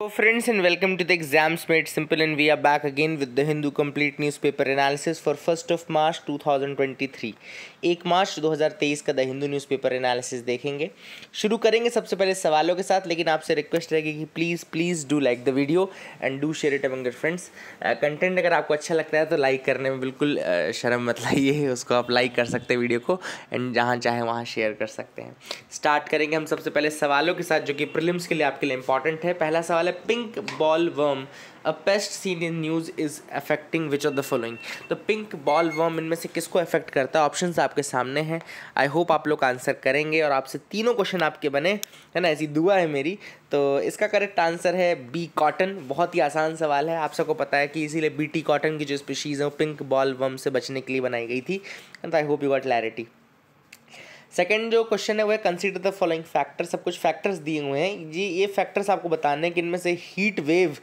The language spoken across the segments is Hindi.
तो friends and welcome to the exams made simple and we are back again with the Hindu complete newspaper analysis for first of March 2023 एक मार्च 2023 का द हिंदू न्यूज़पेपर एनालिसिस देखेंगे शुरू करेंगे सबसे पहले सवालों के साथ लेकिन आपसे रिक्वेस्ट रहेगी कि please please do like the video and do share it among your friends content अगर आपको अच्छा लगता है तो लाइक करने में बिल्कुल uh, शर्म मत लाइए उसको आप लाइक कर सकते हैं वीडियो को एंड जहाँ चाहें वहाँ शेयर कर सकते हैं स्टार्ट करेंगे हम सबसे पहले सवालों के साथ जो कि प्रिलिम्स के लिए आपके लिए इंपॉर्टेंट है पहला सवाल वाला pink bollworm a pest seen in news is affecting which of the following तो पिंक बॉल वर्म इनमें से किसको अफेक्ट करता है ऑप्शन आपके सामने हैं आई होप आप लोग आंसर करेंगे और आपसे तीनों क्वेश्चन आपके बने है ना ऐसी दुआ है मेरी तो इसका करेक्ट आंसर है बी कॉटन बहुत ही आसान सवाल है आप सबको पता है कि इसीलिए बी टी कॉटन की जो स्पीशीज़ है वो पिंक बॉल वर्म से बचने के लिए बनाई गई थी and I hope you got clarity second जो क्वेश्चन है वो है कंसीडर द फॉलोइंग फैक्टर्स सब कुछ फैक्टर्स दिए हुए हैं जी ये फैक्टर्स आपको बताने हैं कि इनमें से हीट वेव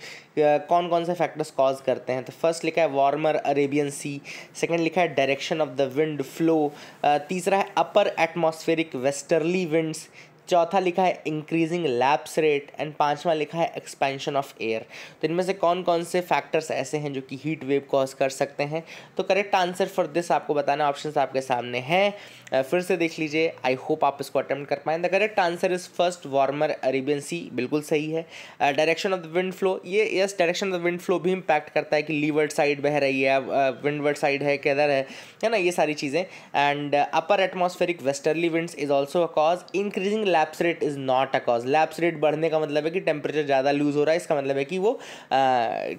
कौन कौन से फैक्टर्स कॉज करते हैं तो फर्स्ट लिखा है वार्मर अरेबियन सी सेकेंड लिखा है direction of the wind flow तीसरा है अपर एटमॉस्फेरिक वेस्टर्ली विंड्स चौथा लिखा है इंक्रीजिंग लैप्स रेट एंड पांचवा लिखा है एक्सपेंशन ऑफ एयर तो इनमें से कौन कौन से फैक्टर्स ऐसे हैं जो कि हीट वेव कॉज कर सकते हैं तो करेक्ट आंसर फॉर दिस आपको बताना ऑप्शन आपके सामने हैं फिर से देख लीजिए आई होप आप इसको अटैम्प्ट कर पाएँ the correct answer is first warmer Arabian sea बिल्कुल सही है direction of the wind flow ये yes direction of the wind flow भी इम्पैक्ट करता है कि लीवर्ड साइड बह रही है विंडवर्ड साइड है किधर है है ना ये सारी चीज़ें and upper atmospheric westerly winds is also a cause increasing lapse rate is not a cause lapse rate बढ़ने का मतलब है कि टेम्परेचर ज़्यादा लूज़ हो रहा है इसका मतलब है कि वो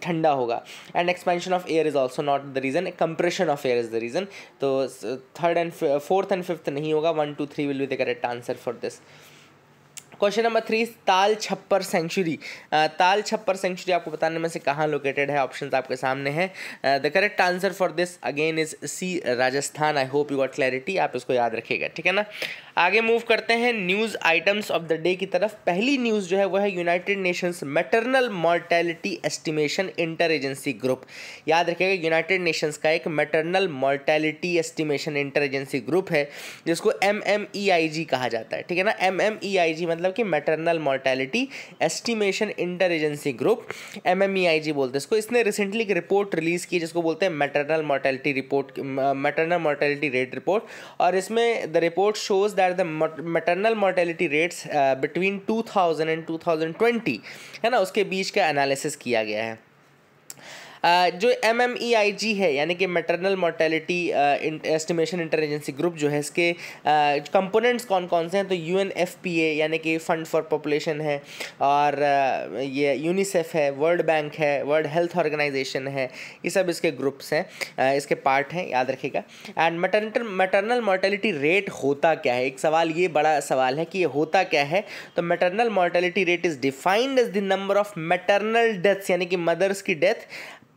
ठंडा होगा and expansion of air is also not the reason compression of air is the reason तो third and fourth and fifth नहीं होगा one two three will be the correct answer for this question number three Tal Chhapar century ताल छप्पर सेंचुरी आपको बताने में से कहाँ लोकेटेड है ऑप्शन आपके सामने हैं the correct answer for this again is C Rajasthan I hope you got clarity आप इसको याद रखिएगा ठीक है ना आगे मूव करते हैं news items of the day की तरफ पहली न्यूज़ जो है वह है United Nations maternal mortality estimation inter agency group याद रखिएगा यूनाइटेड नेशंस का एक maternal mortality estimation inter agency group है जिसको एम एम ई आई जी कहा जाता है ठीक है ना M M E I G मतलब कि maternal mortality estimation inter agency group M M E I G बोलते हैं इसको इसने रिसेंटली एक रिपोर्ट रिलीज़ की जिसको बोलते हैं maternal mortality report maternal mortality rate report और इसमें the report shows that are the maternal mortality rates between 2000 and 2020 है ना उसके बीच का एनालिसिस किया गया है जो एम एम ई आई जी है यानी कि maternal mortality estimation inter agency group जो है इसके कंपोनेंट्स कौन कौन से हैं तो U N F P A यानी कि फंड फॉर पॉपुलेशन है और ये यूनिसेफ है वर्ल्ड बैंक है वर्ल्ड हेल्थ ऑर्गेनाइजेशन है ये सब इसके ग्रुप्स हैं इसके पार्ट हैं याद रखिएगा and mater maternal mortality rate होता क्या है एक सवाल ये बड़ा सवाल है कि ये होता क्या है तो maternal mortality rate is defined as the number of maternal deaths यानी कि मदर्स की डेथ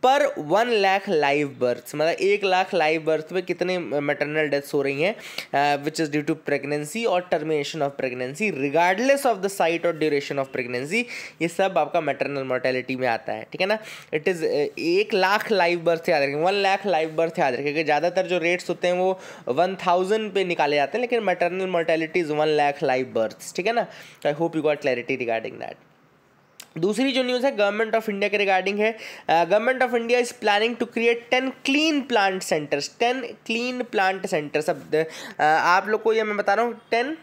पर वन लाख लाइव बर्थ मतलब एक लाख लाइव बर्थ में कितने मेटरनल डेथ्स हो रही हैं which is due to pregnancy और termination of pregnancy regardless of the site और ड्यूरेशन ऑफ प्रेगनेंसी ये सब आपका मेटरनल मोर्टेलिटी में आता है ठीक है ना इट इज़ एक लाख लाइव बर्थ याद रखें वन लाख लाइव बर्थ याद रखें क्योंकि ज़्यादातर जो रेट्स होते हैं वो वन थाउजेंड पे निकाले जाते हैं लेकिन maternal mortality is one lakh live birth ठीक है ना I hope you got clarity regarding that दूसरी जो न्यूज़ है गवर्नमेंट ऑफ इंडिया के रिगार्डिंग है government of India is planning to create ten clean plant centres ten clean plant centres अब आप लोग को ये मैं बता रहा हूँ ten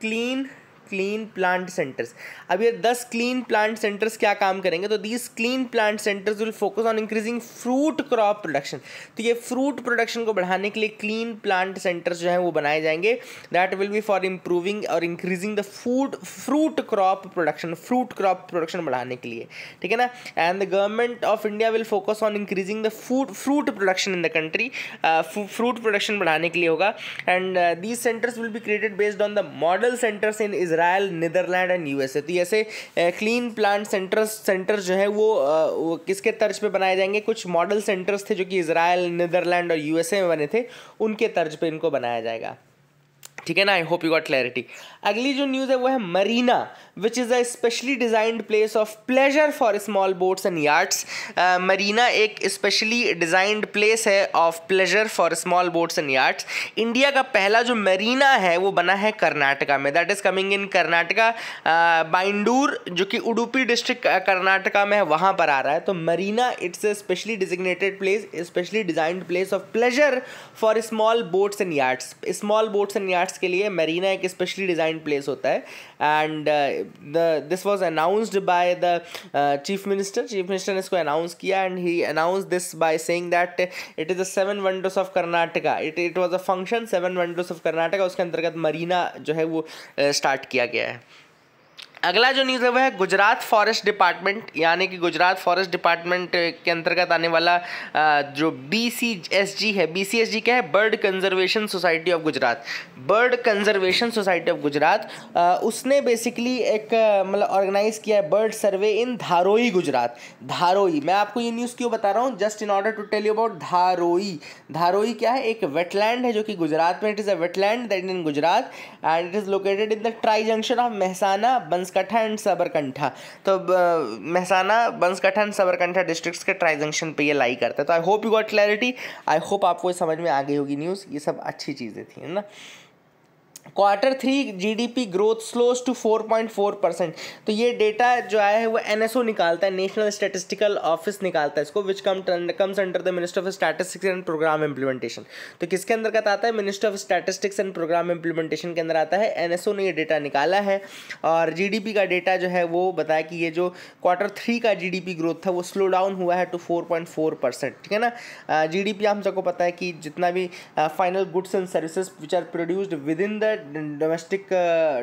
clean clean plant centres अब ये दस क्लीन प्लांट सेंटर्स क्या काम करेंगे तो these clean plant centres will focus on increasing fruit crop production तो ये फ्रूट प्रोडक्शन को बढ़ाने के लिए क्लीन प्लांट सेंटर्स जो हैं वो बनाए जाएंगे that will be for improving और increasing the food fruit crop production fruit crop production बढ़ाने के लिए ठीक है ना and the government of India will focus on increasing the food fruit production in the country fruit production बढ़ाने के लिए होगा and these centres will be created based on the model centres in Israel Israel Netherland and USA तो ऐसे क्लीन प्लांट सेंटर्स सेंटर्स जो है वो, वो किसके तर्ज पे बनाए जाएंगे कुछ मॉडल सेंटर्स थे जो कि इसराइल नीदरलैंड और यूएसए में बने थे उनके तर्ज पे इनको बनाया जाएगा ठीक है ना I hope you got clarity अगली जो न्यूज़ है वो है marina which is a specially designed place of pleasure for small boats and yards marina एक स्पेशली डिज़ाइंड प्लेस है of pleasure for small boats and yards India का पहला जो मरीना है वो बना है कर्नाटका में that is coming in Karnataka uh, Byndoor जो कि उडुपी डिस्ट्रिक्ट uh, कर्नाटका में है वहाँ पर आ रहा है तो marina it's a specially designated place specially designed place of pleasure for small boats and yards small boats and yards acts के लिए मरीना एक स्पेशली डिज़ाइन प्लेस होता है and this was announced by the chief minister chief minister ने इसको अनाउंस किया and he announce this by saying that it is the seven wonders of Karnataka it it was a function seven wonders of Karnataka उसके अंतर्गत मरीना जो है वो स्टार्ट uh, किया गया है अगला जो न्यूज़ है वह गुजरात फॉरेस्ट डिपार्टमेंट यानी कि गुजरात फॉरेस्ट डिपार्टमेंट के अंतर्गत आने वाला जो बी सी एस जी है बी सी एस जी क्या है bird conservation society of Gujarat bird conservation society of Gujarat उसने बेसिकली एक मतलब ऑर्गेनाइज किया है बर्ड सर्वे इन धारोई गुजरात धारोई मैं आपको ये न्यूज़ क्यों बता रहा हूँ just in order to tell you about Dharoi Dharoi क्या है एक वेटलैंड है जो कि गुजरात में it is a wetland that in Gujarat and it is located in the tri junction of Mehsana Banas Banaskantha and Sabarkantha तो महसाना बंसकठा एंड सबरकंठा डिस्ट्रिक्ट्स के ट्राई जंक्शन पर ये लाई करता है तो I hope you got clarity I hope आपको समझ में आ गई होगी न्यूज़ ये सब अच्छी चीज़ें थी है ना quarter three GDP growth slows to 4.4 percent तो ये डेटा जो आया है वो एनएसओ निकालता है नेशनल स्टेटिस्टिकल ऑफिस निकालता है इसको which come comes under the minister of statistics and programme implementation तो किसके अंदर का आता है minister of statistics and programme implementation के अंदर आता है एनएसओ ने यह डेटा निकाला है और जी का डेटा जो है वो बताया कि ये जो क्वार्टर थ्री का जी ग्रोथ था वो स्लो डाउन हुआ है टू फोर परसेंट ठीक है ना जी डी हम सबको पता है कि जितना भी final goods and services which are produced within the domestic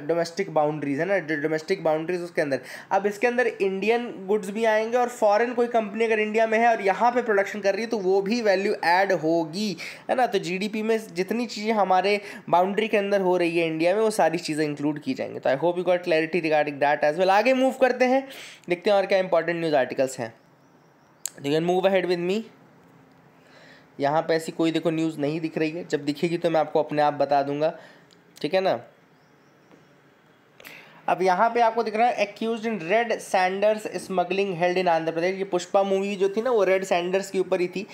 domestic boundaries है ना डोमेस्टिक बाउंड्रीज उसके अंदर अब इसके अंदर इंडियन गुड्स भी आएंगे और फॉरेन कोई कंपनी अगर इंडिया में है और यहाँ पे प्रोडक्शन कर रही है तो वो भी वैल्यू ऐड होगी है ना तो जीडीपी में जितनी चीज़ें हमारे बाउंड्री के अंदर हो रही है इंडिया में वो सारी चीज़ें इंक्लूड की जाएंगी तो I hope you got clarity regarding that as well आगे मूव करते हैं देखते हैं और क्या इंपॉर्टेंट न्यूज़ आर्टिकल्स हैं you can move ahead with me यहाँ पे ऐसी कोई देखो न्यूज़ नहीं दिख रही है जब दिखेगी तो मैं आपको अपने आप बता दूंगा ठीक है ना अब यहाँ पे आपको दिख रहा है accused in red sanders smuggling held in Andhra Pradesh ये पुष्पा मूवी जो थी ना वो रेड सैंडर्स के ऊपर ही थी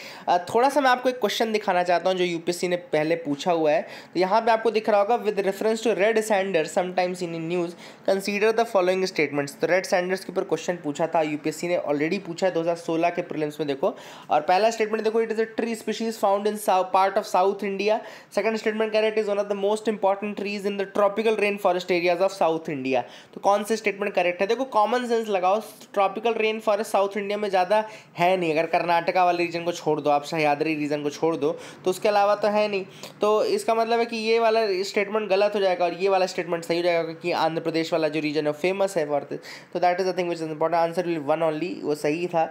थोड़ा सा मैं आपको एक क्वेश्चन दिखाना चाहता हूँ जो यूपीएससी ने पहले पूछा हुआ है तो यहाँ पे आपको दिख रहा होगा with reference to red sanders sometimes in news consider the following statements तो रेड सैंडर्स के ऊपर क्वेश्चन पूछा था यूपीएससी ने ऑलरेडी पूछा है दो के प्रिलिम्स में देखो और पहला स्टेटमेंट देखो it is a tree species found in part of South India second statement कह रहे it is one of the most important trees in the tropical rain rainforest areas of South India है तो कौन से स्टेटमेंट करेक्ट है देखो कॉमन सेंस लगाओ tropical rain rainforest South India में ज़्यादा है नहीं अगर कर्नाटका वाले रीजन को छोड़ दो आप सहयाद्री रीजन को छोड़ दो तो उसके अलावा तो है नहीं तो इसका मतलब है कि ये वाला स्टेटमेंट गलत हो जाएगा और ये वाला स्टेटमेंट सही हो जाएगा क्योंकि आंध्र प्रदेश वाला जो रीजन है फेमस है फॉर दिस तो that is a thing which is important answer will one only वो सही था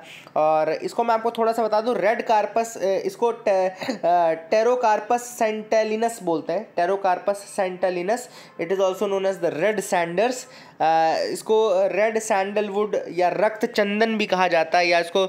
और इसको मैं आपको थोड़ा सा बता दूँ रेड कार्पस इसको टेरोकार्पस सेंटेलिनस बोलते हैं Pterocarpus santalinus it is also known as the red sander colours uh, इसको रेड सैंडलवुड या रक्त चंदन भी कहा जाता है या इसको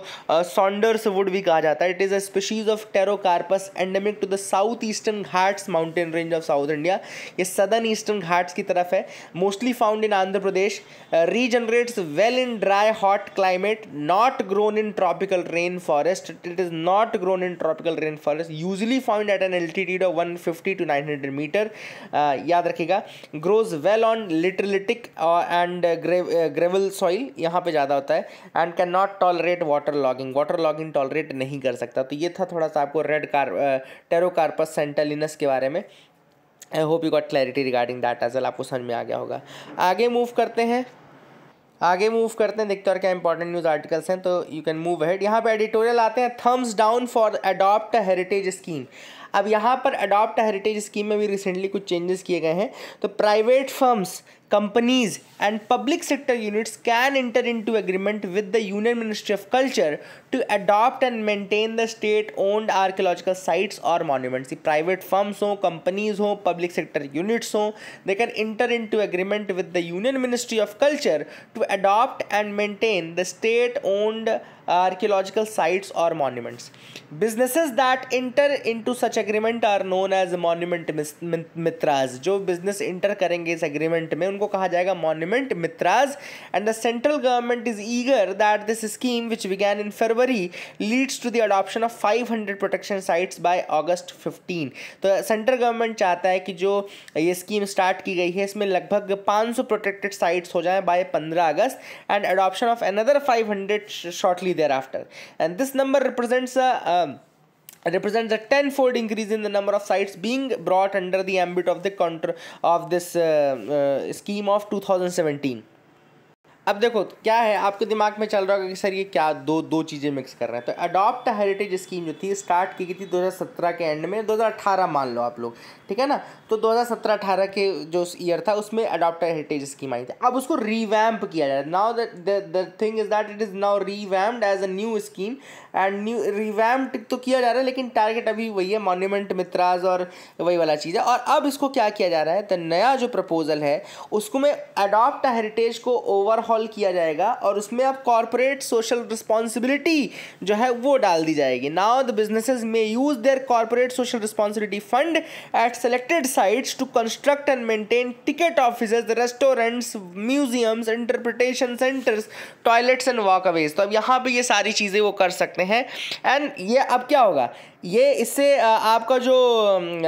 सॉन्डर्स uh, वुड भी कहा जाता है it is a species of Pterocarpus endemic to the south eastern Ghats mountain range of South India ये सदर्न ईस्टर्न घाट्स की तरफ है mostly found in Andhra Pradesh regenerates well in dry hot climate not grown in tropical rain forest it is not grown in tropical rain forest usually found at an altitude of one fifty to nine hundred metre याद रखेगा grows well on लिटरलिटिक siltic and gravel soil यहाँ पे ज़्यादा होता है and can not tolerate water logging water logging tolerate नहीं कर सकता तो ये था थोड़ा सा आपको रेड कार टेरोकार्पस सेंटेलिनस के बारे में I hope you got clarity regarding that एजल आपको समझ में आ गया होगा आगे मूव करते हैं आगे मूव करते हैं देखते और क्या इंपॉर्टेंट न्यूज़ आर्टिकल्स हैं तो यू कैन मूव हेड यहाँ पे एडिटोरियल आते हैं thumbs down for adopt heritage scheme अब यहाँ पर अडॉप्ट हेरिटेज स्कीम में भी रिसेंटली कुछ चेंजेस किए गए हैं तो private firms companies and public sector units can enter into agreement with the Union Ministry of Culture to adopt and maintain the state-owned archaeological sites or monuments. The private firms ho companies ho public sector units ho they can enter into agreement with the Union Ministry of Culture to adopt and maintain the state-owned archaeological sites or monuments. Businesses that enter into such agreement are known as monument mitras. जो business enter करेंगे इस agreement में उनको को कहा जाएगा monument Mitras and the central government is eager that this scheme which began in February leads to the adoption of 500 protection sites by August 15 तो सेंट्रल गवर्नमेंट चाहता है कि जो ये स्कीम स्टार्ट की गई है इसमें लगभग 500 प्रोटेक्टेड साइट्स हो जाएं by 15 August and adoption of another 500 shortly thereafter and this number represents a represents a tenfold increase in the number of sites being brought under the ambit of the counter of this uh, uh, scheme of 2017 अब देखो क्या है आपके दिमाग में चल रहा होगा कि सर ये क्या दो दो चीज़ें मिक्स कर रहे हैं तो अडॉप्ट हेरिटेज स्कीम जो थी स्टार्ट की गई थी 2017 के एंड में 2018 मान लो आप लोग ठीक है ना तो 2017-18 के जो ईयर था उसमें अडॉप्ट हेरिटेज स्कीम आई थी अब उसको रीवैम्प किया जाए now the thing is that it is now revamped as a new scheme and new revamp तो किया जा रहा है लेकिन टारगेट अभी वही है मॉन्यूमेंट मित्राज और वही वाला चीज़ है और अब इसको क्या किया जा रहा है तो नया जो प्रपोजल है उसको में अडॉप्ट हेरिटेज को ओवरहॉल किया जाएगा और उसमें अब कॉरपोरेट सोशल रिस्पॉन्सिबिलिटी जो है वो डाल दी जाएगी now the businesses may use their corporate social responsibility fund at selected sites to construct and maintain ticket offices restaurants museums interpretation centres toilets and walkways तो अब यहाँ पर ये सारी चीज़ें वो कर सकते हैं हैं एंड ये अब क्या होगा ये इससे आपका जो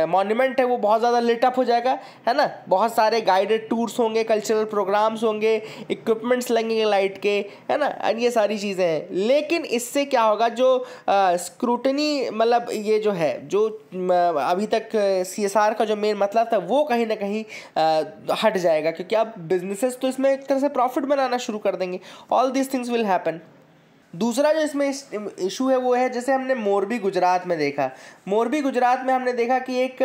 मॉन्यूमेंट है वो बहुत ज़्यादा लिटअप हो जाएगा है ना बहुत सारे गाइडेड टूर्स होंगे कल्चरल प्रोग्राम्स होंगे इक्विपमेंट्स लगेंगे लाइट के है ना एंड ये सारी चीज़ें हैं लेकिन इससे क्या होगा जो स्क्रूटनी मतलब ये जो है जो अभी तक सी एस आर का जो मेन मतलब था वो कहीं ना कहीं आ, हट जाएगा क्योंकि अब बिजनेसेस तो इसमें एक तरह से प्रॉफिट बनाना शुरू कर देंगे all this things will happen दूसरा जो इसमें इशू है वो है जैसे हमने मोरबी गुजरात में देखा मोरबी गुजरात में हमने देखा कि एक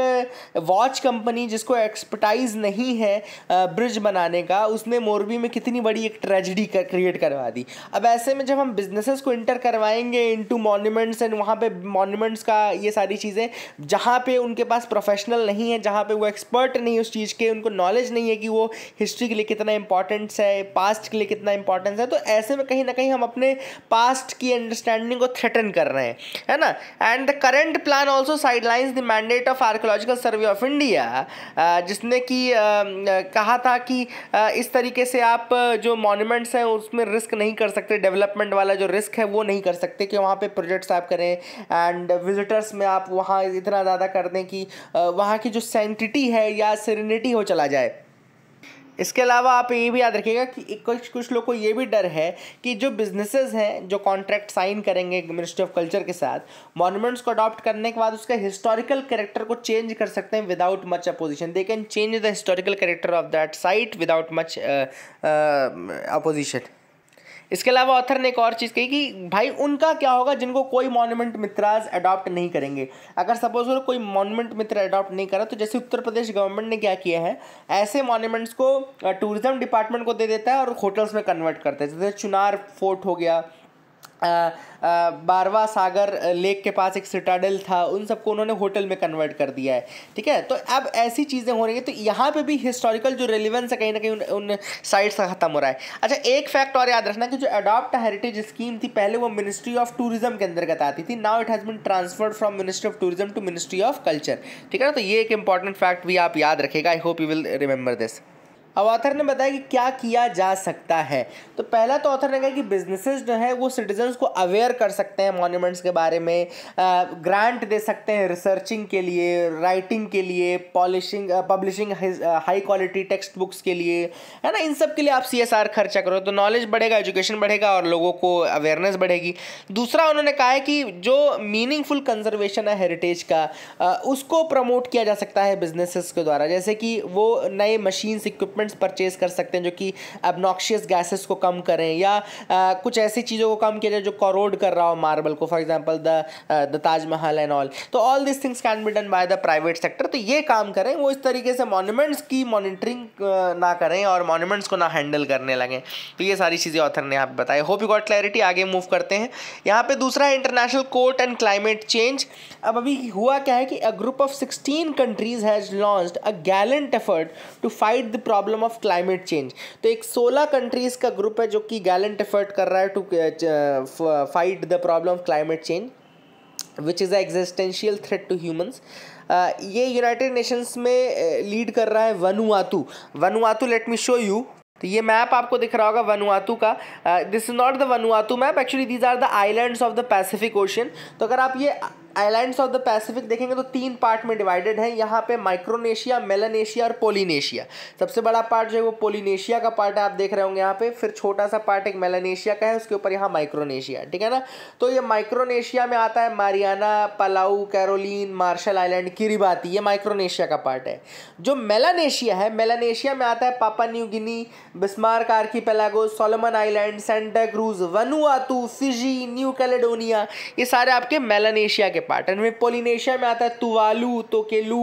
वॉच कंपनी जिसको एक्सपर्टाइज नहीं है ब्रिज बनाने का उसने मोरबी में कितनी बड़ी एक ट्रेजिडी कर, क्रिएट करवा दी अब ऐसे में जब हम बिजनेसेस को इंटर करवाएंगे इनटू मॉन्यूमेंट्स एंड वहाँ पे मॉन्यूमेंट्स का ये सारी चीज़ें जहाँ पे उनके पास प्रोफेशनल नहीं है जहाँ पे वो एक्सपर्ट नहीं उस चीज़ के उनको नॉलेज नहीं है कि वो हिस्ट्री के लिए कितना इंपॉर्टेंस है पास्ट के लिए कितना इंपॉर्टेंस है तो ऐसे में कहीं ना कहीं हम अपने पास्ट की अंडरस्टैंडिंग को थ्रेटन कर रहे हैं है ना and the current plan also sidelines the mandate of archaeological survey of India जिसने कि um, कहा था कि uh, इस तरीके से आप uh, जो मोन्यूमेंट्स हैं उसमें रिस्क नहीं कर सकते डेवलपमेंट वाला जो रिस्क है वो नहीं कर सकते कि वहाँ पर प्रोजेक्ट्स आप करें एंड विजिटर्स में आप वहाँ इतना ज़्यादा कर दें कि uh, वहाँ की जो सेंटिटी है या सिरिनिटी हो चला जाए इसके अलावा आप ये भी याद रखिएगा कि कुछ कुछ लोग को ये भी डर है कि जो बिजनेसेस हैं जो कॉन्ट्रैक्ट साइन करेंगे मिनिस्ट्री ऑफ कल्चर के साथ मॉन्यूमेंट्स को अडॉप्ट करने के बाद उसके हिस्टोरिकल करेक्टर को चेंज कर सकते हैं without much opposition they can change the historical character of that site without much opposition इसके अलावा ऑथर ने एक और चीज़ कही कि भाई उनका क्या होगा जिनको कोई मॉन्यूमेंट मित्राज अडॉप्ट नहीं करेंगे अगर सपोज करो कोई मॉन्यूमेंट मित्र अडॉप्ट नहीं करा तो जैसे उत्तर प्रदेश गवर्नमेंट ने क्या किया है ऐसे मॉन्यूमेंट्स को टूरिज्म डिपार्टमेंट को दे देता है और होटल्स में कन्वर्ट करता है जैसे चुनार फोर्ट हो गया बारवा सागर लेक के पास एक सिटाडल था उन सबको उन्होंने होटल में कन्वर्ट कर दिया है ठीक है तो अब ऐसी चीज़ें हो रही हैं तो यहाँ पे भी हिस्टोरिकल जो रेलिवेंस है कहीं ना कहीं उन, उन साइट्स का ख़त्म हो रहा है अच्छा एक फैक्ट और याद रखना कि जो अडॉप्ट हेरिटेज स्कीम थी पहले वो मिनिस्ट्री ऑफ टूरिज्म के अंतर्गत आती थी now it has been transferred from ministry of tourism to ministry of culture ठीक है ना तो ये एक इंपॉर्टेंट फैक्ट भी आप याद रखेगा I hope you will remember this अब ऑथर ने बताया कि क्या किया जा सकता है तो पहला तो ऑथर ने कहा कि बिजनेसेस जो है वो सिटीजन्स को अवेयर कर सकते हैं मॉन्यूमेंट्स के बारे में ग्रांट दे सकते हैं रिसर्चिंग के लिए राइटिंग के लिए polishing publishing high quality text books के लिए है ना इन सब के लिए आप सी खर्चा करो तो नॉलेज बढ़ेगा एजुकेशन बढ़ेगा और लोगों को अवेयरनेस बढ़ेगी दूसरा उन्होंने कहा है कि जो मीनिंगफुल कंजर्वेशन है हेरिटेज का उसको प्रमोट किया जा सकता है बिजनेसेस के द्वारा जैसे कि वो नए मशीन्स इक्विपमेंट इक्विपमेंट्स परचेज कर सकते हैं जो कि एबनॉक्शियस गैसेस को कम करें या आ, कुछ ऐसी चीज़ों को कम किया जाए जो करोड कर रहा हो मार्बल को for example the the Taj Mahal and all तो all this things can be done by the private sector तो ये काम करें वो इस तरीके से मोनूमेंट्स की मॉनिटरिंग ना करें और मोनूमेंट्स को ना हैंडल करने लगें तो ये सारी चीज़ें ऑथर ने यहाँ पर बताई होप यू गॉट क्लैरिटी आगे मूव करते हैं यहाँ पर दूसरा है international court and climate change अब अभी हुआ क्या है कि a group of sixteen countries has launch a gallant effort to fight the problem problem of climate change तो एक सोलह कंट्रीज़ का ग्रुप है जो कि गैलेंट एफर्ट कर रहा है to fight the problem of climate change which is a existential threat to humans ये यूनाइटेड नेशंस में लीड uh, कर रहा है Vanuatu Vanuatu let me show you तो ये मैप आपको दिख रहा होगा वनुआतु का this is not the Vanuatu map actually these are the islands of the Pacific Ocean तो अगर आप ये आइलैंड्स ऑफ द पैसिफिक देखेंगे तो तीन पार्ट में डिवाइडेड है यहाँ पे माइक्रोनेशिया मेलानेशिया और पोलिनेशिया सबसे बड़ा पार्ट जो है वो पोलिनेशिया का पार्ट है आप देख रहे होंगे यहाँ पे फिर छोटा सा पार्ट एक मेलानेशिया का है उसके ऊपर यहाँ माइक्रोनेशिया ठीक है ना तो ये माइक्रोनेशिया में आता है Mariana Palau Caroline Marshall island की ये माइक्रोनेशिया का पार्ट है जो मेलानेशिया है मेलानेशिया में आता है पापा न्यू गिनी बिस्मार कार्की पेलागोस Solomon island Santa Cruz Vanuatu Fiji New Caledonia ये सारे आपके मेलानेशिया के पैटर्न में पोलिनेशिया में आता है Tuvalu Tokelau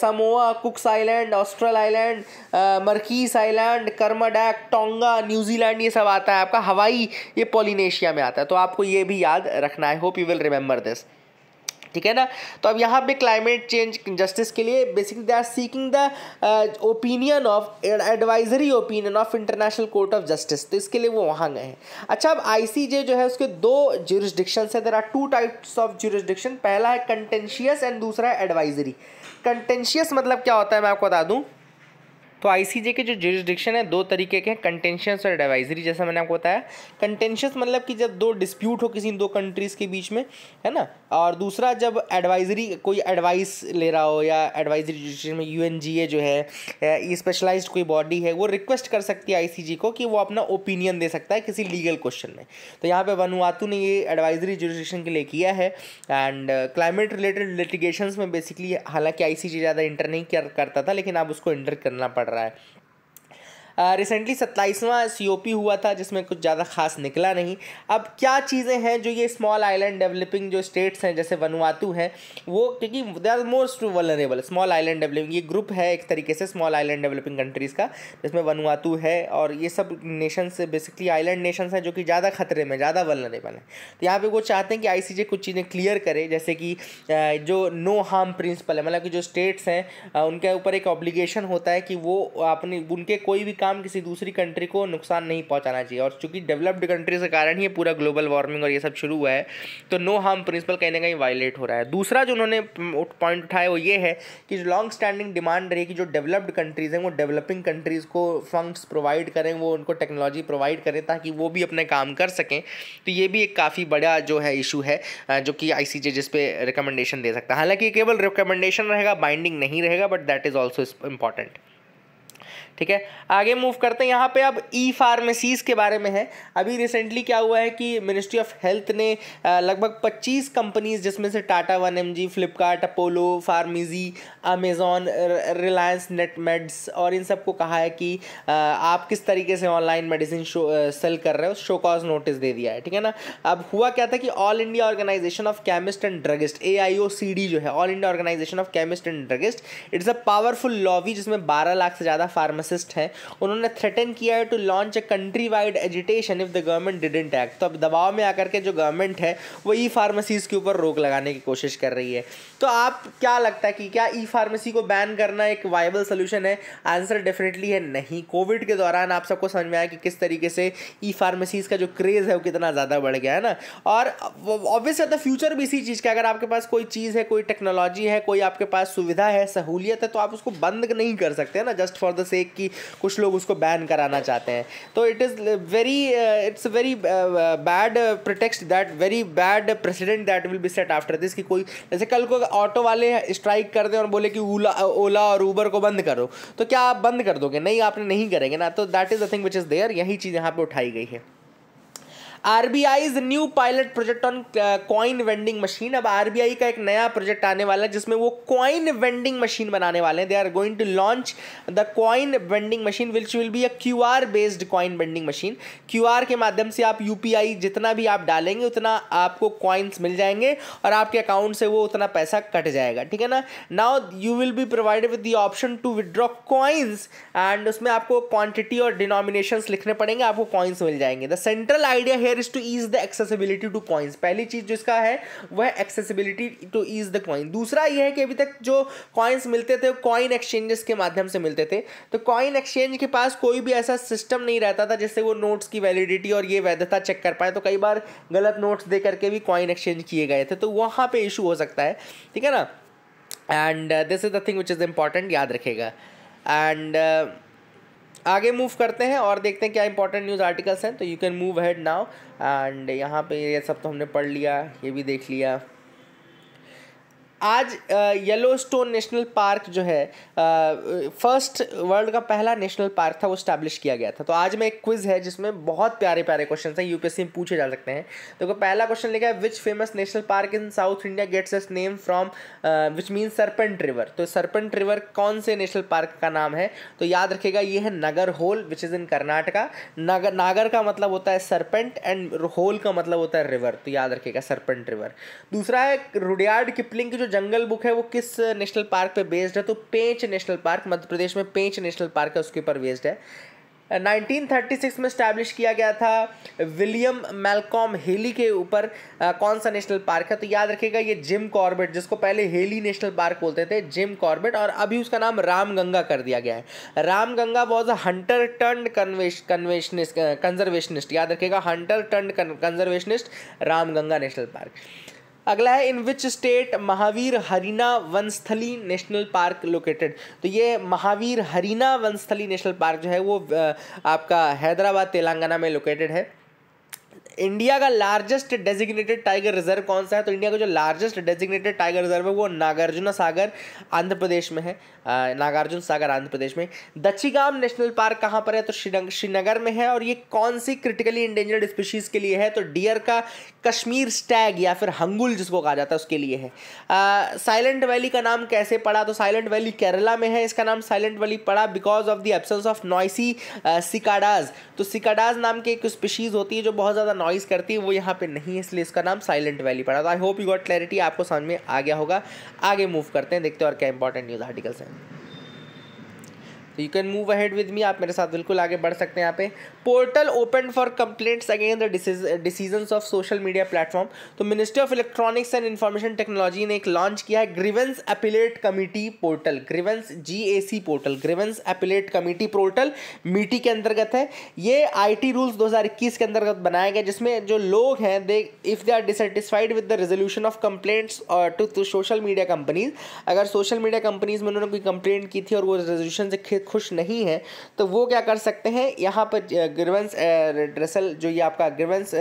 Samoa Cooks island Austral island Marquesas island Kermadec Tonga New Zealand ये सब आता है आपका हवाई ये पोलिनेशिया में आता है तो आपको ये भी याद रखना है hope you will remember this ठीक है ना तो अब यहाँ पे क्लाइमेट चेंज जस्टिस के लिए basically they are seeking the opinion of advisory opinion of International Court of Justice तो इसके लिए वो वहाँ गए हैं अच्छा अब आई जो है उसके दो जुरिस्डिक्शन है there are two types of jurisdiction पहला है कंटेंशियस एंड दूसरा है एडवाइजरी कंटेंशियस मतलब क्या होता है मैं आपको बता दूँ तो आईसीजे के जो जुरिस्डिक्शन है दो तरीके के हैं कंटेंशियस और एडवाइजरी जैसा मैंने आपको बताया कंटेंशियस मतलब कि जब दो डिस्प्यूट हो किसी दो कंट्रीज़ के बीच में है ना और दूसरा जब एडवाइजरी कोई एडवाइस ले रहा हो या एडवाइजरी जुडिशन में यू जो है स्पेशलाइज्ड कोई बॉडी है वो रिक्वेस्ट कर सकती है आई को कि वो अपना ओपिनियन दे सकता है किसी लीगल क्वेश्चन में तो यहाँ पर वनुआतू ने ये एडवाइजरी जुडिशन के लिए किया है एंड क्लाइमेट रिलेटेड लिटिगेशन में बेसिकली हालांकि आई ज़्यादा इंटर नहीं करता था लेकिन अब उसको इंटर करना पड़ रहा रहा है रिसेंटली सत्ताईसवां सी हुआ था जिसमें कुछ ज़्यादा खास निकला नहीं अब क्या चीज़ें हैं जो ये स्मॉल आइलैंड डेवलपिंग जो स्टेट्स हैं जैसे वनवातू हैं वो क्योंकि they are most vulnerable small island developing ये ग्रुप है एक तरीके से स्मॉल आइलैंड डेवलपिंग कंट्रीज़ का जिसमें वनवातू है और ये सब नेशन बेसिकली आइलैंड नेशन हैं जो कि ज़्यादा खतरे में ज़्यादा वलरेबल हैं तो यहाँ पर वो चाहते हैं कि आई कुछ चीज़ें क्लियर करे जैसे कि जो नो हार्म प्रिंसिपल है मतलब कि जो स्टेट्स हैं उनके ऊपर एक ऑब्लिगेशन होता है कि वो अपने उनके कोई भी काम किसी दूसरी कंट्री को नुकसान नहीं पहुंचाना चाहिए और चूंकि डेवलप्ड कंट्रीज के कारण ही पूरा ग्लोबल वार्मिंग और ये सब शुरू हुआ है तो नो हार्म प्रिंसिपल कहीं ना कहीं वायलेट हो रहा है दूसरा जो उन्होंने पॉइंट उठाया वो ये है कि जो लॉन्ग स्टैंडिंग डिमांड रही कि जो डेवलप्ड कंट्रीज़ हैं वो डेवलपिंग कंट्रीज़ को फंड्स प्रोवाइड करें वो उनको टेक्नोलॉजी प्रोवाइड करें ताकि वो भी अपने काम कर सकें तो ये भी एक काफ़ी बड़ा जो है इशू है जो कि आई सी जिस पर रिकमेंडेशन दे सकता है हालांकि केवल रिकमेंडेशन रहेगा बाइंडिंग नहीं रहेगा but that is also important ठीक है आगे मूव करते हैं यहाँ पे अब ई फार्मेसीज़ के बारे में है अभी रिसेंटली क्या हुआ है कि मिनिस्ट्री ऑफ हेल्थ ने लगभग 25 कंपनीज जिसमें से Tata one M G Flipkart Apollo pharmacy Amazon Reliance Netmeds और इन सबको कहा है कि आप किस तरीके से ऑनलाइन मेडिसिन शो सेल कर रहे हो शो कॉज नोटिस दे दिया है ठीक है ना अब हुआ क्या था कि All India Organisation of chemist and druggist A I O C D जो है All India Organisation of chemist and druggist it's a powerful lobby जिसमें बारह लाख से ज़्यादा फार्मासिस्ट हैं उन्होंने थ्रेटन किया है to launch a country wide agitation if the government didn't act तो अब दबाव में आकर के जो गवर्नमेंट है वो ई फार्मेसीज़ के ऊपर रोक लगाने की कोशिश कर रही है तो आप क्या लगता है कि क्या ई फार्मेसी को बैन करना एक वायबल सोल्यूशन है आंसर डेफिनेटली है नहीं कोविड के दौरान आप सबको समझ में आया कि किस तरीके से ई फार्मेसीज़ का जो क्रेज़ है वो कितना ज़्यादा बढ़ गया है ना और ऑब्वियस है तो फ्यूचर भी इसी चीज़ का अगर आपके पास कोई चीज़ है कोई टेक्नोलॉजी है कोई आपके पास सुविधा है सहूलियत है तो आप उसको बंद नहीं कर सकते ना जस्ट फॉर द सेक कि कुछ लोग उसको बैन कराना चाहते हैं तो it is very it's very bad pretext that very bad precedent that will be set after this कि कोई जैसे कल को ऑटो वाले स्ट्राइक कर दें और बोले बोले कि ओला ओला और ऊबर को बंद करो तो क्या आप बंद कर दोगे नहीं आपने नहीं करेंगे ना तो that is the thing which is there यही चीज़ यहाँ पर उठाई गई है RBI new pilot project on coin vending machine अब आरबीआई का एक नया प्रोजेक्ट आने वाला है जिसमें वो कॉइन वेंडिंग मशीन बनाने वाले हैं they are going to launch the coin vending machine which will be a Q based coin vending machine Q के माध्यम से आप यू जितना भी आप डालेंगे उतना आपको कॉइन्स मिल जाएंगे और आपके अकाउंट से वो उतना पैसा कट जाएगा ठीक है ना now you will be provided with the option to withdraw coins and उसमें आपको क्वांटिटी और डिनोमिनेशन लिखने पड़ेंगे आपको कॉइन्स मिल जाएंगे the central idea here there is to ease the accessibility to coins पहली चीज जो इसका है वह accessibility to ease the coin दूसरा यह है कि अभी तक जो कॉइन्स मिलते थे कॉइन एक्सचेंजेस के माध्यम से मिलते थे तो कॉइन एक्सचेंज के पास कोई भी ऐसा सिस्टम नहीं रहता था जिससे वो नोट्स की वैलिडिटी और ये वैधता चेक कर पाए तो कई बार गलत नोट्स दे करके भी कॉइन एक्सचेंज किए गए थे तो वहाँ पर इशू हो सकता है ठीक है ना and this is the thing which is important याद रखेगा एंड आगे मूव करते हैं और देखते हैं क्या इंपॉर्टेंट न्यूज़ आर्टिकल्स हैं तो you can move ahead now and यहाँ पे ये सब तो हमने पढ़ लिया ये भी देख लिया आज येलो स्टोन नेशनल पार्क जो है फर्स्ट वर्ल्ड का पहला नेशनल पार्क था वो स्टैब्लिश किया गया था तो आज में एक क्विज है जिसमें बहुत प्यारे प्यारे क्वेश्चन हैं यूपीएससी में पूछे जा सकते हैं तो पहला क्वेश्चन लिखा है which famous national park in South India gets its name from which mean serpent river तो सरपेंट रिवर कौन से नेशनल पार्क का नाम है तो याद रखेगा ये है Nagarhole which is in Karnataka नगर नागर का मतलब होता है सरपेंट एंड होल का मतलब होता है रिवर तो याद रखेगा सरपेंट रिवर दूसरा है रुडियार्ड किपलिंग की जो जंगल बुक है वो किस नेशनल पार्क पे बेस्ड है तो पेंच नेशनल पार्क मध्य प्रदेश में पेंच नेशनल पार्क है उसके ऊपर बेस्ड है 1936 में स्टैब्लिश किया गया था विलियम मेलकॉम हेली के ऊपर कौन सा नेशनल पार्क है तो याद रखिएगा ये जिम कॉर्बेट जिसको पहले हेली नेशनल पार्क बोलते थे जिम कॉर्बेट और अभी उसका नाम रामगंगा कर दिया गया है Ramganga was a hunter turn कन्वेश कन्वेशनिस्ट कंजर्वेशनिस्ट याद रखिएगा hunter turn conservationist Ramganga national park अगला है in which state Mahavir Harina Vanasthali national park located तो ये महावीर हरीना वनस्थली नेशनल पार्क जो है वो आपका हैदराबाद तेलंगाना में लोकेटेड है इंडिया का लार्जेस्ट डेजिग्नेटेड टाइगर रिजर्व कौन सा है तो इंडिया का जो लार्जेस्ट डेजिग्नेटेड टाइगर रिजर्व है वो नागार्जुन सागर आंध्र प्रदेश में है नागार्जुन सागर आंध्र प्रदेश में दक्षीगाम नेशनल पार्क कहाँ पर है तो श्रीनगर में है और ये कौन सी क्रिटिकली इंडेंजर्ड स्पीशीज़ के लिए है तो डियर का कश्मीर स्टैग या फिर हंगुल जिसको कहा जाता है उसके लिए है साइलेंट वैली का नाम कैसे पड़ा तो साइलेंट वैली केरला में है इसका नाम साइलेंट वैली पड़ा because of the absence of noisy cicadas तो सिकाडाज नाम की एक स्पीशीज़ होती है जो बहुत ज़्यादा नॉइज़ करती है वो यहाँ पे नहीं है इसलिए इसका नाम साइलेंट वैली पड़ा था I hope you got clarity आपको समझ में आ गया होगा आगे मूव करते हैं देखते हैं और क्या इंपॉर्टेंट न्यूज़ आर्टिकल्स हैं तो you can move ahead with me आप मेरे साथ बिल्कुल आगे बढ़ सकते हैं यहाँ पे portal open for complaints against the decision of social media platform तो ministry of electronics and information technology ने एक लॉन्च किया है grievance appellate committee portal grievance जी portal grievance appellate committee portal MeitY के अंतर्गत है ये आई रूल्स दो के अंतर्गत बनाया गया जिसमें जो लोग हैं they if they are dissatisfied with the resolution of complaints to social media companies अगर सोशल मीडिया कंपनीज में उन्होंने कोई कंप्लेंट की थी और वो रेजोल्यूशन से खुश नहीं है तो वो क्या कर सकते हैं यहाँ पर ग्रीवेंस ड्रेसल जो ये आपका ग्रीवेंस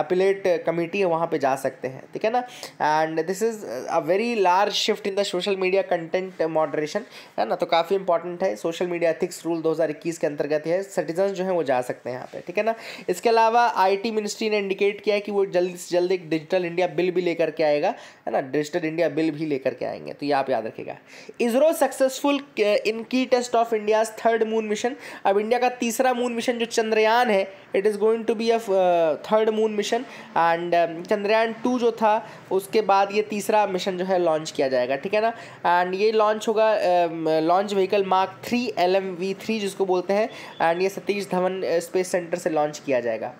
अपीलेट कमेटी है वहाँ पर जा सकते हैं ठीक है ना and this is a very large shift in the social media content moderation है ना तो काफ़ी इंपॉर्टेंट है सोशल मीडिया एथिक्स रूल 2021 के अंतर्गत है सिटीजन जो है वो जा सकते हैं यहाँ पे ठीक है ना इसके अलावा आईटी मिनिस्ट्री ने इंडिकेट किया है कि वो जल्द से जल्द एक डिजिटल इंडिया बिल भी लेकर के आएगा है ना डिजिटल इंडिया बिल भी लेकर के आएंगे तो ये आप याद रखेगा ISRO successful in key test of India India's third moon mission अब इंडिया का तीसरा मून मिशन जो चंद्रयान है it is going to be a third moon mission and Chandrayaan two जो था उसके बाद ये तीसरा मिशन जो है लॉन्च किया जाएगा ठीक है ना एंड ये लॉन्च होगा launch vehicle mark three L M V three जिसको बोलते हैं एंड ये Satish Dhawan space uh, centre से लॉन्च किया जाएगा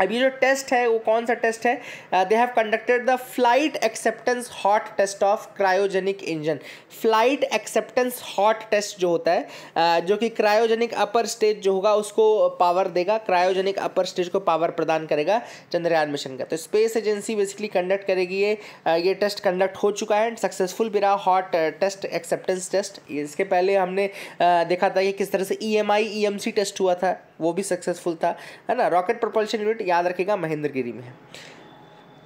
अब ये जो टेस्ट है वो कौन सा टेस्ट है they have conducted the flight acceptance hot test of cryogenic engine flight acceptance hot test जो होता है uh, जो कि क्रायोजेनिक अपर स्टेज जो होगा उसको पावर देगा क्रायोजेनिक अपर स्टेज को पावर प्रदान करेगा चंद्रयान मिशन का तो स्पेस एजेंसी बेसिकली कंडक्ट करेगी ये uh, ये टेस्ट कंडक्ट हो चुका है एंड सक्सेसफुल भी रहा हॉट टेस्ट एक्सेप्टेंस टेस्ट इसके पहले हमने uh, देखा था कि किस तरह से ई एम टेस्ट हुआ था वो भी सक्सेसफुल था है ना रॉकेट प्रोपल्शन यूनिट याद रखेगा महेंद्रगिरी में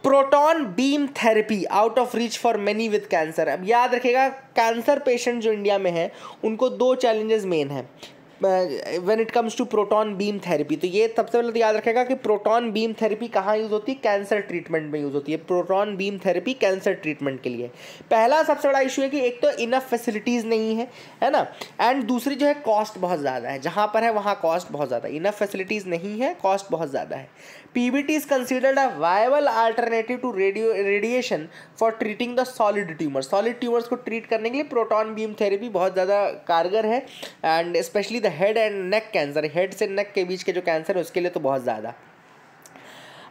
proton beam therapy out of reach for many with cancer अब याद रखेगा कैंसर पेशेंट जो इंडिया में है उनको दो चैलेंजेस मेन हैं when it comes to proton beam therapy तो ये सबसे पहले तो याद रखेगा कि प्रोटॉन बीम थेरेपी कहाँ यूज़ होती है कैंसर ट्रीटमेंट में यूज़ होती है proton beam therapy cancer treatment के लिए पहला सबसे बड़ा इशू है कि एक तो इनफ फैसिलिटीज़ नहीं है है ना एंड दूसरी जो है कॉस्ट बहुत ज़्यादा है जहाँ पर है वहाँ कॉस्ट बहुत ज़्यादा इनफ फैसिलिटीज़ नहीं है कॉस्ट बहुत ज़्यादा है P B T is considered a viable alternative to radio radiation for treating the solid tumour solid tumours को ट्रीट करने के लिए प्रोटॉन बीम थेरेपी बहुत ज़्यादा कारगर है and specially the is head and neck cancer head से नेक के बीच के जो कैंसर है उसके लिए तो बहुत ज़्यादा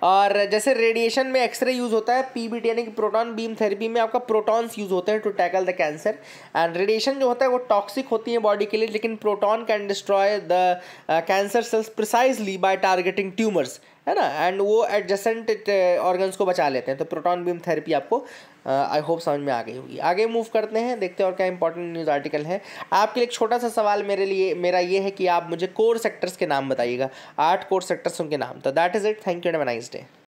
और जैसे रेडिएशन में एक्सरे यूज़ होता है पीबीटी यानी कि प्रोटॉन बीम थेरेपी में आपका प्रोटॉन्स यूज़ होते हैं to tackle the cancer and radiation जो होता है वो टॉक्सिक होती है बॉडी के लिए लेकिन proton can destroy the cancer cells precisely by targeting tumours है ना एंड वो एडजेसेंट ऑर्गन्स uh, को बचा लेते हैं तो प्रोटॉन बीम थेरेपी आपको आई होप समझ में आ गई होगी आगे मूव करते हैं देखते हैं और क्या इंपॉर्टेंट न्यूज़ आर्टिकल है आपके लिए एक छोटा सा सवाल मेरे लिए मेरा ये है कि आप मुझे कोर सेक्टर्स के नाम बताइएगा आठ कोर सेक्टर्स उनके नाम तो that is it thank you and nice day